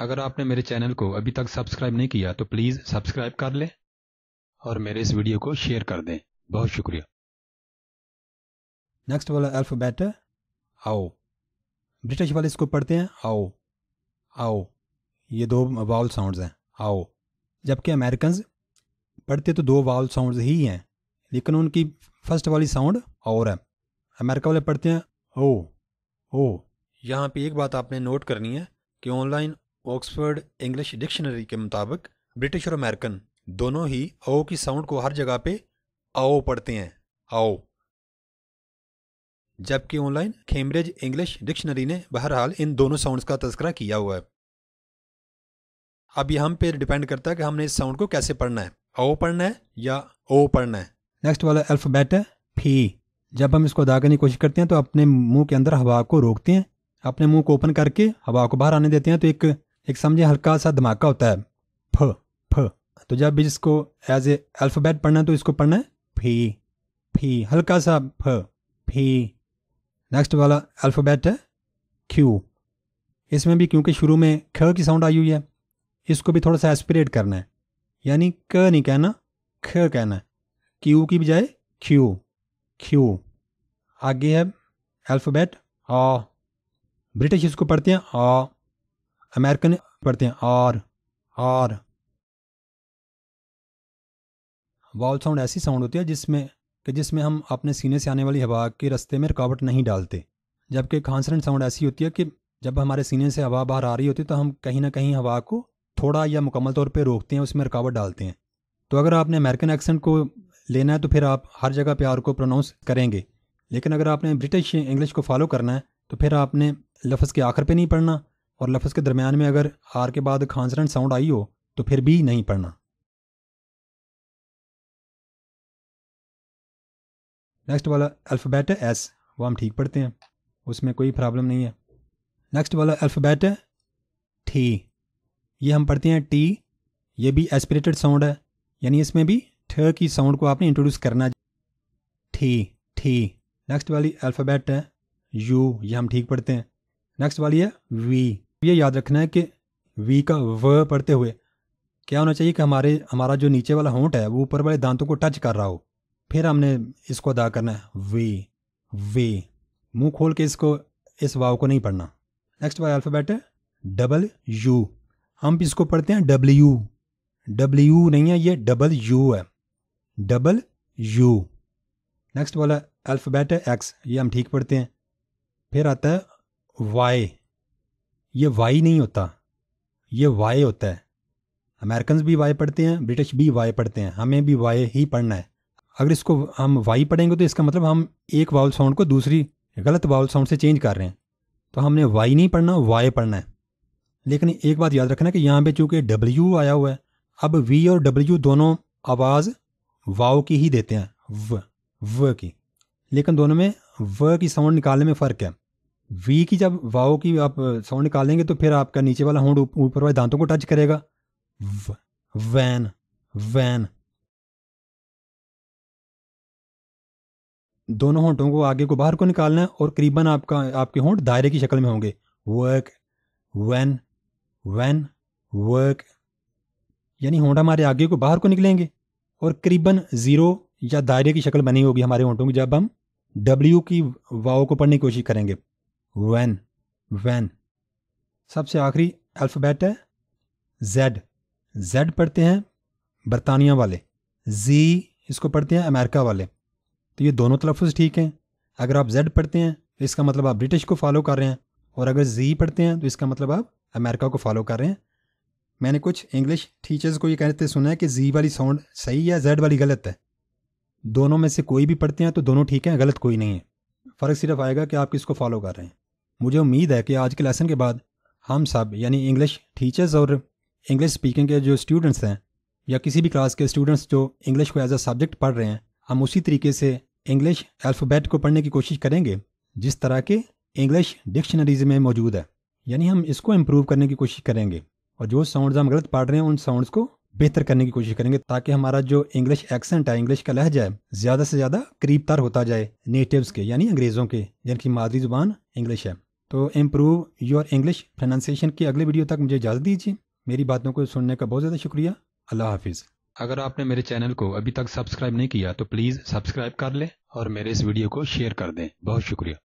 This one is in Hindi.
अगर आपने मेरे चैनल को अभी तक सब्सक्राइब नहीं किया तो प्लीज़ सब्सक्राइब कर लें और मेरे इस वीडियो को शेयर कर दें बहुत शुक्रिया नेक्स्ट वाला अल्फ़ाबेट आओ ब्रिटिश वाले इसको पढ़ते हैं आओ आओ ये दो वाउल साउंड्स हैं आओ जबकि अमेरिकन पढ़ते तो दो वाउल साउंड्स ही हैं लेकिन उनकी फर्स्ट वाली साउंड और है अमेरिका वाले पढ़ते हैं ओ ओ यहाँ पे एक बात आपने नोट करनी है कि ऑनलाइन ऑक्सफर्ड इंग्लिश डिक्शनरी के मुताबिक ब्रिटिश और अमेरिकन दोनों ही ओ की साउंड को हर जगह पे आओ पढ़ते हैं आओ जबकि ऑनलाइन खेमब्रिज इंग्लिश डिक्शनरी ने बहरहाल इन दोनों साउंड्स का तस्करा किया हुआ है अब ये हम पे डिपेंड करता है कि हमने इस साउंड को कैसे पढ़ना है ओ पढ़ना है या ओ पढ़ना है नेक्स्ट वाला अल्फ़ाबेट है फी जब हम इसको अदा करने की कोशिश करते हैं तो अपने मुंह के अंदर हवा को रोकते हैं अपने मुंह को ओपन करके हवा को बाहर आने देते हैं तो एक एक समझे हल्का सा धमाका होता है फ फ तो जब भी इसको एज ए अल्फ़ाबेट पढ़ना है तो इसको पढ़ना है फी फी हल्का सा फ फी नेक्स्ट वाला अल्फ़ाबेट है क्यू इसमें भी क्योंकि शुरू में ख की साउंड आई हुई है इसको भी थोड़ा सा एस्पिरेट करना है यानी क नहीं कहना ख कहना है क्यू की बजाय क्यू क्यू आगे है अल्फ़ाबेट आ ब्रिटिश इसको पढ़ते हैं आ अमेरिकन पढ़ते हैं आर आर वॉल साउंड ऐसी साउंड होती है जिसमें कि जिसमें हम अपने सीने से आने वाली हवा के रास्ते में रुकावट नहीं डालते जबकि खांसरन साउंड ऐसी होती है कि जब हमारे सीने से हवा बाहर आ रही होती है तो हम कहीं ना कहीं हवा को थोड़ा या मुकम्मल तौर पर रोकते हैं उसमें रुकावट डालते हैं तो अगर आपने अमेरिकन एक्सेंट को लेना है तो फिर आप हर जगह प्यार को प्रोनाउंस करेंगे लेकिन अगर आपने ब्रिटिश इंग्लिश को फॉलो करना है तो फिर आपने लफ्ज़ के आखिर पे नहीं पढ़ना और लफ्ज़ के दरम्यान में अगर आर के बाद खांसरन साउंड आई हो तो फिर भी नहीं पढ़ना नेक्स्ट वाला अल्फ़ाबेट है एस वो हम ठीक पढ़ते हैं उसमें कोई प्रॉब्लम नहीं है नेक्स्ट वाला अल्फ़ाबेट है ठी ये हम पढ़ते हैं टी ये भी एस्पिरेटेड साउंड है यानी इसमें भी ठ की साउंड को आपने इंट्रोड्यूस करना ठी ठी नेक्स्ट वाली अल्फ़ाबेट है यू ये हम ठीक पढ़ते हैं नेक्स्ट वाली है वी ये याद रखना है कि वी का व पढ़ते हुए क्या होना चाहिए कि हमारे हमारा जो नीचे वाला होंठ है वो ऊपर वाले दांतों को टच कर रहा हो फिर हमने इसको अदा करना है वे वे मुंह खोल के इसको इस वाव को नहीं पढ़ना नेक्स्ट वाला अल्फ़ाबेट है डबल यू हम इसको पढ़ते हैं डब्ल्यू डब्ल्यू नहीं है ये डबल यू है डबल यू नेक्स्ट वाला अल्फ़ाबेट है एक्स ये हम ठीक पढ़ते हैं फिर आता है वाई ये वाई नहीं होता ये वाई होता है अमेरिकन भी वाई पढ़ते हैं ब्रिटिश भी वाई पढ़ते हैं हमें भी वाई ही पढ़ना है अगर इसको हम वाई पढ़ेंगे तो इसका मतलब हम एक वाउल साउंड को दूसरी गलत वाउल साउंड से चेंज कर रहे हैं तो हमने वाई नहीं पढ़ना वाई पढ़ना है लेकिन एक बात याद रखना कि यहाँ पे चूंकि डब्ल्यू आया हुआ है अब वी और डब्ल्यू दोनों आवाज़ वाओ की ही देते हैं व व की लेकिन दोनों में व की साउंड निकालने में फ़र्क है वी की जब वाओ की आप साउंड निकालेंगे तो फिर आपका नीचे वाला होंड ऊपर वाले दांतों को टच करेगा वैन वैन दोनों होंठों को आगे को बाहर को निकालना है और करीबन आपका आपके होंठ दायरे की शक्ल में होंगे वर्क वैन वैन वर्क यानी होंठ हमारे आगे को बाहर को निकलेंगे और करीबन ज़ीरो या दायरे की शक्ल बनी होगी हमारे होंठों की जब हम डब्ल्यू की वाओ को पढ़ने की कोशिश करेंगे वैन वैन सबसे आखिरी अल्फ़ाबेट है जेड जेड पढ़ते हैं बरतानिया वाले जी इसको पढ़ते हैं अमेरिका वाले तो ये दोनों तलफ़ ठीक हैं अगर आप जेड पढ़ते हैं तो इसका मतलब आप ब्रिटिश को फॉलो कर रहे हैं और अगर जी पढ़ते हैं तो इसका मतलब आप अमेरिका को फॉलो कर रहे हैं मैंने कुछ इंग्लिश टीचर्स को ये कहते सुना है कि जी वाली साउंड सही है जेड वाली गलत है दोनों में से कोई भी पढ़ते हैं तो दोनों ठीक हैं गलत कोई नहीं है फ़र्क सिर्फ आएगा कि आप किसको फॉलो कर रहे हैं मुझे उम्मीद है कि आज के लेसन के बाद हम सब यानी इंग्लिश टीचर्स और इंग्लिश स्पीकिंग के जो स्टूडेंट्स हैं या किसी भी क्लास के स्टूडेंट्स जो इंग्लिश को एज अ सब्जेक्ट पढ़ रहे हैं हम उसी तरीके से इंग्लिश अल्फ़ाबेट को पढ़ने की कोशिश करेंगे जिस तरह के इंग्लिश डिक्शनरीज में मौजूद है यानी हम इसको इम्प्रूव करने की कोशिश करेंगे और जो साउंड्स हम गलत पढ़ रहे हैं उन साउंड्स को बेहतर करने की कोशिश करेंगे ताकि हमारा जो इंग्लिश एक्सेंट है इंग्लिश का लहजा है ज़्यादा से ज़्यादा करीबतर होता जाए नेटिव्स के यानी अंग्रेज़ों के जिनकी मादरी ज़ुबान इंग्लिश है तो इम्प्रूव योर इंग्लिश प्रोनाउंसिएशन की अगली वीडियो तक मुझे इजाज़त दीजिए मेरी बातों को सुनने का बहुत ज़्यादा शुक्रिया अल्लाह हाफिज़ अगर आपने मेरे चैनल को अभी तक सब्सक्राइब नहीं किया तो प्लीज़ सब्सक्राइब कर लें और मेरे इस वीडियो को शेयर कर दें बहुत शुक्रिया